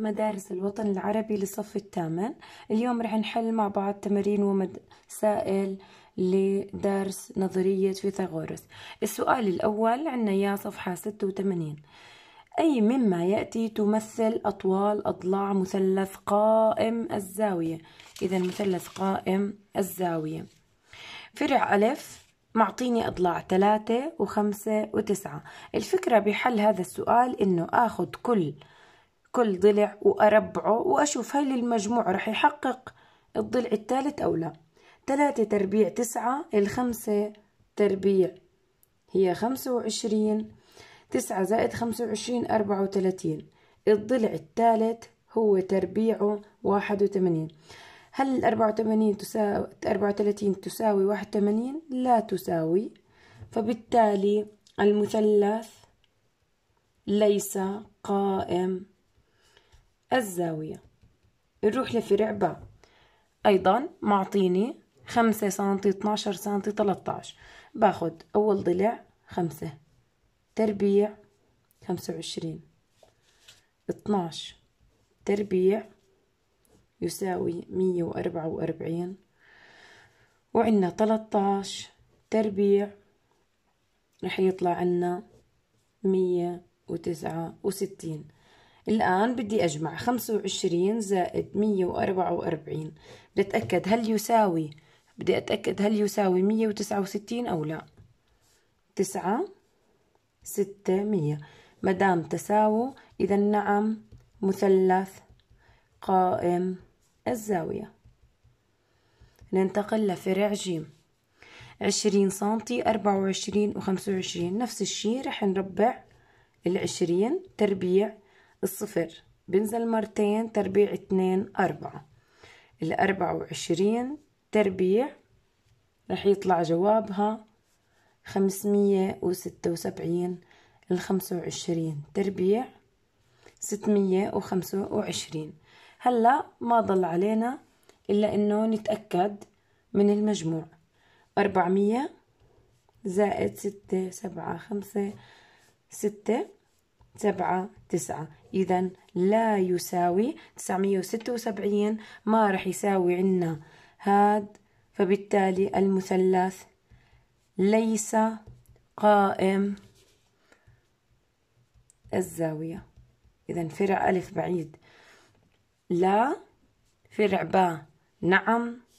مدارس الوطن العربي للصف الثامن اليوم رح نحل مع بعض تمارين ومسائل لدرس نظرية فيثاغورس السؤال الأول عنا يا صفحة 86 أي مما يأتي تمثل أطوال أضلاع مثلث قائم الزاوية إذا مثلث قائم الزاوية فرع ألف معطيني أضلاع ثلاثة وخمسة وتسعة الفكرة بحل هذا السؤال إنه آخذ كل كل ضلع وأربعه وأشوف هل المجموع رح يحقق الضلع الثالث أو لا ثلاثة تربيع تسعة الخمسة تربيع هي خمسة وعشرين تسعة زائد خمسة وعشرين أربعة وثلاثين الضلع الثالث هو تربيعه واحد وثمانين هل الأربعة وثمانين تساوي أربعة وثلاثين تساوي واحد وثمانين لا تساوي فبالتالي المثلث ليس قائم الزاوية نروح لفرع باء أيضا معطيني خمسة سنتي اتناشر سنتي تلتاش باخد أول ضلع خمسة تربيع خمسة وعشرين اتناش تربيع يساوي مية وأربعة وأربعين وعنا تلتاش تربيع رح يطلع عنا مية وتسعة وستين الآن بدي أجمع خمسة وعشرين زائد مية وأربعة وأربعين بدي أتأكد هل يساوي بدي أتأكد هل يساوي مية وتسعة وستين أو لا تسعة ستة مية مدام تساووا إذا نعم مثلث قائم الزاوية ننتقل لفرع ج عشرين سنتي أربعة وعشرين وخمسة وعشرين نفس الشي رح نربع العشرين تربيع الصفر بنزل مرتين تربيع اتنين أربعة الأربعة وعشرين تربيع رح يطلع جوابها خمسمية وستة وسبعين الخمسة وعشرين تربيع ستمية وخمسة وعشرين هلأ ما ضل علينا إلا إنه نتأكد من المجموع أربعمية زائد ستة سبعة خمسة ستة سبعة تسعة إذا لا يساوي تسعمية وستة وسبعين ما رح يساوي عنا هاد فبالتالي المثلث ليس قائم الزاوية إذا فرع ألف بعيد لا فرع باء نعم